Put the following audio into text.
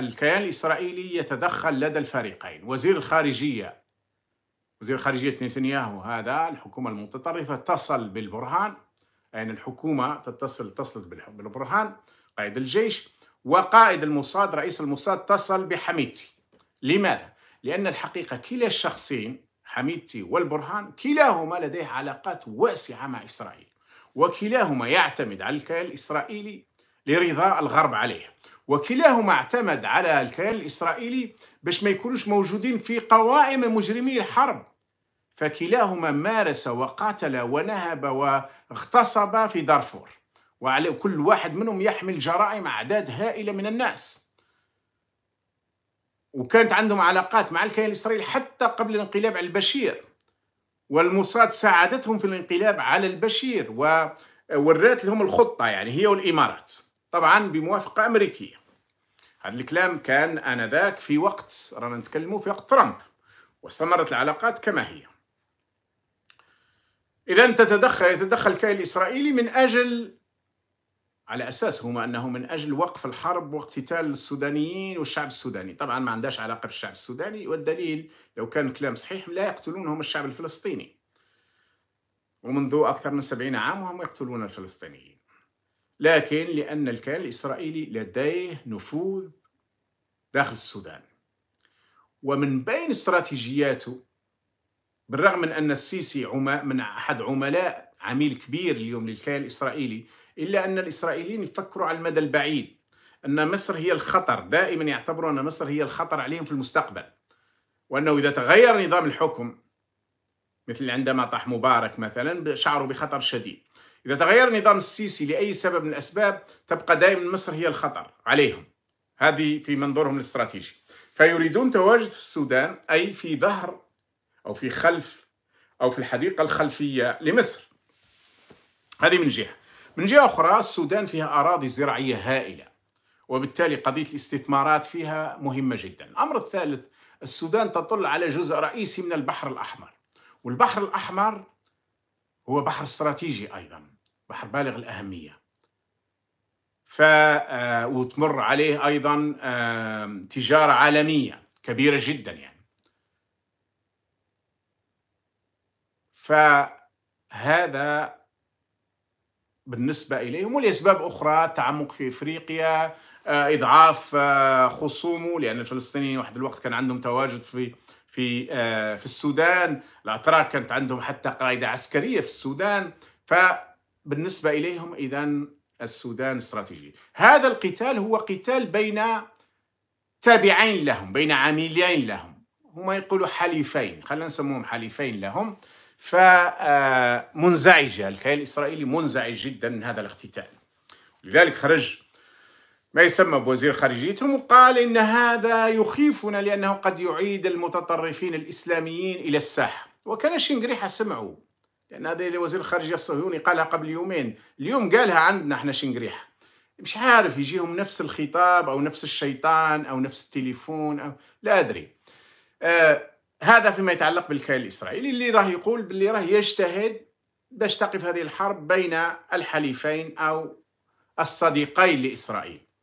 الكيان الإسرائيلي يتدخل لدى الفريقين وزير الخارجية وزير خارجية نتنياهو هذا الحكومة المتطرفة تصل بالبرهان يعني الحكومة تتصل تصل بالبرهان قائد الجيش وقائد الموساد رئيس الموساد تصل بحميتي لماذا؟ لأن الحقيقة كلا الشخصين حميدتي والبرهان كلاهما لديه علاقات واسعة مع إسرائيل وكلاهما يعتمد على الكيان الإسرائيلي لرضا الغرب عليه وكلاهما اعتمد على الكيان الإسرائيلي باش ما يكونوش موجودين في قوائم مجرمي الحرب فكلاهما مارس وقاتل ونهب واغتصب في دارفور وعلى كل واحد منهم يحمل جرائم أعداد هائلة من الناس وكانت عندهم علاقات مع الكيان الإسرائيلي حتى قبل الانقلاب على البشير والموساد ساعدتهم في الانقلاب على البشير وورات لهم الخطة يعني هي والإمارات طبعا بموافقه امريكيه هذا الكلام كان انذاك في وقت رانا نتكلموا في وقت ترامب واستمرت العلاقات كما هي اذا تتدخل يتدخل الكيان الاسرائيلي من اجل على اساس هما انه من اجل وقف الحرب واقتتال السودانيين والشعب السوداني، طبعا ما عندهاش علاقه بالشعب السوداني والدليل لو كان الكلام صحيح لا يقتلون هم الشعب الفلسطيني. ومنذ اكثر من سبعين عام وهم يقتلون الفلسطينيين. لكن لأن الكيان الإسرائيلي لديه نفوذ داخل السودان ومن بين استراتيجياته بالرغم من أن السيسي من أحد عملاء عميل كبير اليوم للكيان الإسرائيلي إلا أن الإسرائيليين يفكروا على المدى البعيد أن مصر هي الخطر دائما يعتبروا أن مصر هي الخطر عليهم في المستقبل وأنه إذا تغير نظام الحكم مثل عندما طاح مبارك مثلا شعروا بخطر شديد إذا تغير نظام السيسي لأي سبب من الأسباب تبقى دائما مصر هي الخطر عليهم هذه في منظورهم الاستراتيجي فيريدون تواجد في السودان أي في ظهر أو في خلف أو في الحديقة الخلفية لمصر هذه من جهة من جهة أخرى السودان فيها أراضي زراعية هائلة وبالتالي قضية الاستثمارات فيها مهمة جدا الأمر الثالث السودان تطل على جزء رئيسي من البحر الأحمر والبحر الأحمر هو بحر استراتيجي أيضا بحر بالغ الأهمية ف آه، وتمر عليه أيضا تجارة عالمية كبيرة جدا يعني فهذا بالنسبة إليهم ولأسباب أخرى تعمق في إفريقيا آه، اضعاف آه، خصومه لان الفلسطينيين واحد الوقت كان عندهم تواجد في في آه، في السودان الاتراك كانت عندهم حتى قاعده عسكريه في السودان فبالنسبه اليهم اذا السودان استراتيجي هذا القتال هو قتال بين تابعين لهم بين عميلين لهم هما يقولوا حليفين خلينا نسموهم حليفين لهم فمنزعجة الكيان الإسرائيلي منزعج جدا من هذا الاقتتال لذلك خرج ما يسمى بوزير خارجيتهم وقال إن هذا يخيفنا لأنه قد يعيد المتطرفين الإسلاميين إلى الساحة وكان شنقريحة سمعوا لأن هذا وزير الخارجية الصهيوني قالها قبل يومين اليوم قالها عندنا احنا شنقريحة مش عارف يجيهم نفس الخطاب أو نفس الشيطان أو نفس التليفون أو لا أدري آه هذا فيما يتعلق بالكيان الإسرائيلي اللي راه يقول باللي راه يجتهد باش تقف هذه الحرب بين الحليفين أو الصديقين لإسرائيل